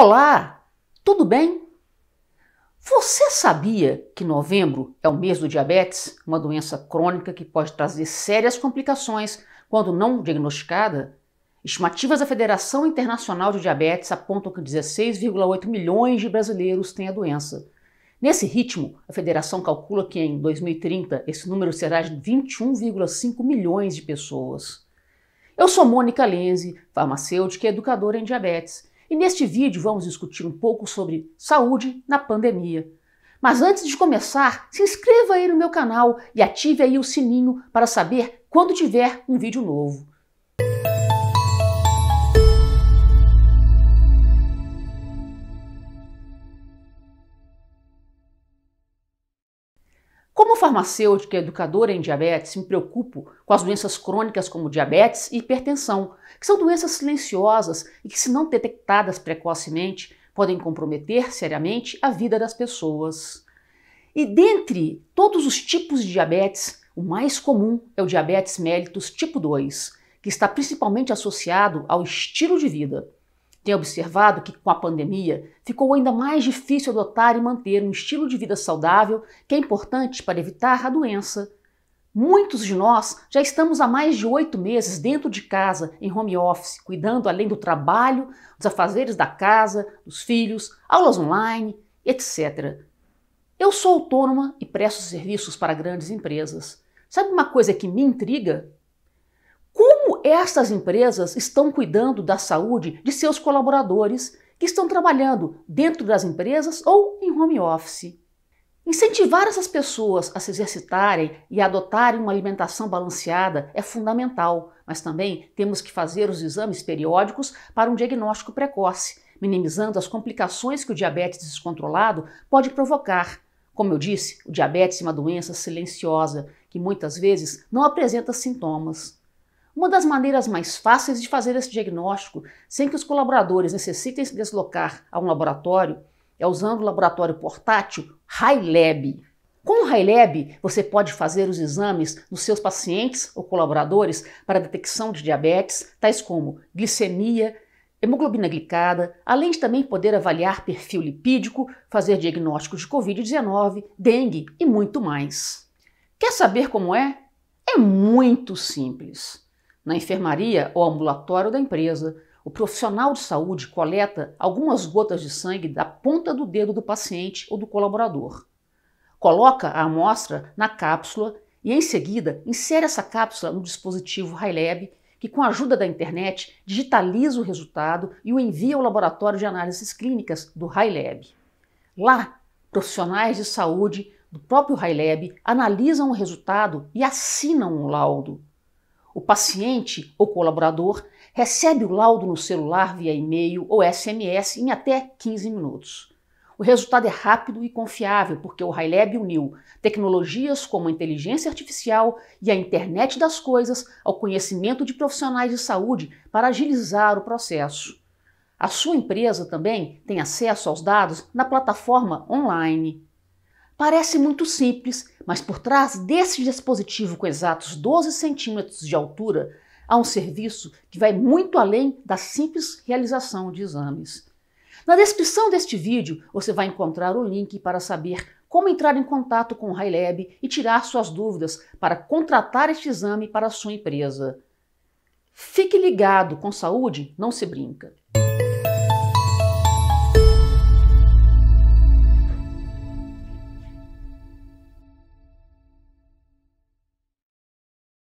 Olá, tudo bem? Você sabia que novembro é o mês do diabetes, uma doença crônica que pode trazer sérias complicações quando não diagnosticada? Estimativas da Federação Internacional de Diabetes apontam que 16,8 milhões de brasileiros têm a doença. Nesse ritmo, a federação calcula que em 2030 esse número será de 21,5 milhões de pessoas. Eu sou Mônica Lenze, farmacêutica e educadora em diabetes e neste vídeo vamos discutir um pouco sobre saúde na pandemia. Mas antes de começar, se inscreva aí no meu canal e ative aí o sininho para saber quando tiver um vídeo novo. Como farmacêutica e educadora em diabetes, me preocupo com as doenças crônicas como diabetes e hipertensão, que são doenças silenciosas e que, se não detectadas precocemente, podem comprometer seriamente a vida das pessoas. E dentre todos os tipos de diabetes, o mais comum é o diabetes mellitus tipo 2, que está principalmente associado ao estilo de vida. Tem observado que, com a pandemia, ficou ainda mais difícil adotar e manter um estilo de vida saudável que é importante para evitar a doença. Muitos de nós já estamos há mais de oito meses dentro de casa, em home office, cuidando além do trabalho, dos afazeres da casa, dos filhos, aulas online, etc. Eu sou autônoma e presto serviços para grandes empresas. Sabe uma coisa que me intriga? estas empresas estão cuidando da saúde de seus colaboradores que estão trabalhando dentro das empresas ou em home office. Incentivar essas pessoas a se exercitarem e a adotarem uma alimentação balanceada é fundamental, mas também temos que fazer os exames periódicos para um diagnóstico precoce, minimizando as complicações que o diabetes descontrolado pode provocar. Como eu disse, o diabetes é uma doença silenciosa que muitas vezes não apresenta sintomas. Uma das maneiras mais fáceis de fazer esse diagnóstico, sem que os colaboradores necessitem se deslocar a um laboratório, é usando o laboratório portátil HiLab. Com o HiLab, você pode fazer os exames nos seus pacientes ou colaboradores para detecção de diabetes, tais como glicemia, hemoglobina glicada, além de também poder avaliar perfil lipídico, fazer diagnósticos de Covid-19, dengue e muito mais. Quer saber como é? É muito simples. Na enfermaria ou ambulatório da empresa, o profissional de saúde coleta algumas gotas de sangue da ponta do dedo do paciente ou do colaborador. Coloca a amostra na cápsula e, em seguida, insere essa cápsula no dispositivo HiLab, que, com a ajuda da internet, digitaliza o resultado e o envia ao laboratório de análises clínicas do HiLab. Lá, profissionais de saúde do próprio HiLab analisam o resultado e assinam o um laudo o paciente ou colaborador recebe o laudo no celular via e-mail ou SMS em até 15 minutos. O resultado é rápido e confiável, porque o HiLab uniu tecnologias como a inteligência artificial e a internet das coisas ao conhecimento de profissionais de saúde para agilizar o processo. A sua empresa também tem acesso aos dados na plataforma online. Parece muito simples, mas por trás desse dispositivo com exatos 12 centímetros de altura, há um serviço que vai muito além da simples realização de exames. Na descrição deste vídeo, você vai encontrar o link para saber como entrar em contato com o HiLab e tirar suas dúvidas para contratar este exame para a sua empresa. Fique ligado, com saúde não se brinca.